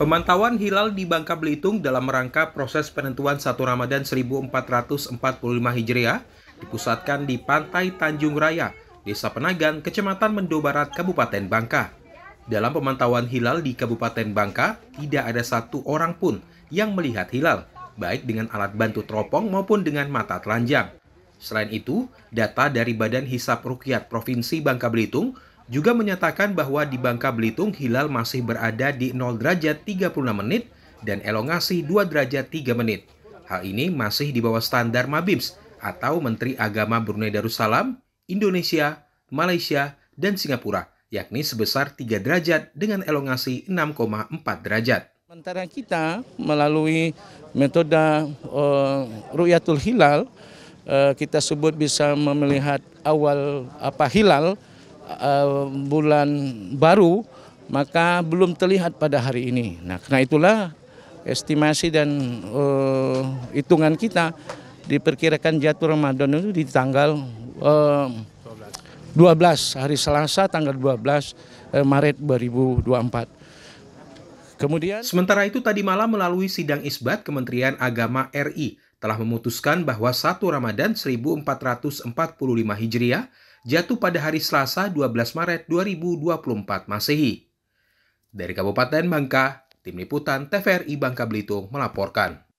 Pemantauan hilal di Bangka Belitung dalam rangka proses penentuan satu Ramadan 1445 Hijriah dipusatkan di Pantai Tanjung Raya, Desa Penagan, Kecamatan Mendo Barat, Kabupaten Bangka. Dalam pemantauan hilal di Kabupaten Bangka, tidak ada satu orang pun yang melihat hilal, baik dengan alat bantu teropong maupun dengan mata telanjang. Selain itu, data dari Badan Hisap Rukyat Provinsi Bangka Belitung juga menyatakan bahwa di Bangka Belitung hilal masih berada di 0 derajat 36 menit dan elongasi 2 derajat 3 menit. Hal ini masih di bawah standar MABIMS atau Menteri Agama Brunei Darussalam, Indonesia, Malaysia, dan Singapura, yakni sebesar 3 derajat dengan elongasi 6,4 derajat. Sementara kita melalui metode uh, Ru'yatul Hilal, uh, kita sebut bisa melihat awal apa hilal, Eh, bulan baru maka belum terlihat pada hari ini. Nah, karena itulah estimasi dan uh, hitungan kita diperkirakan jatuh Ramadan itu di tanggal uh, eh, 12 hari Selasa tanggal 12 uh, Maret 2024. Kemudian Sementara itu tadi malam melalui sidang isbat Kementerian Agama RI telah memutuskan bahwa 1 Ramadan 1445 Hijriah jatuh pada hari Selasa 12 Maret 2024 Masehi. Dari Kabupaten Bangka, Tim Liputan TVRI Bangka Belitung melaporkan.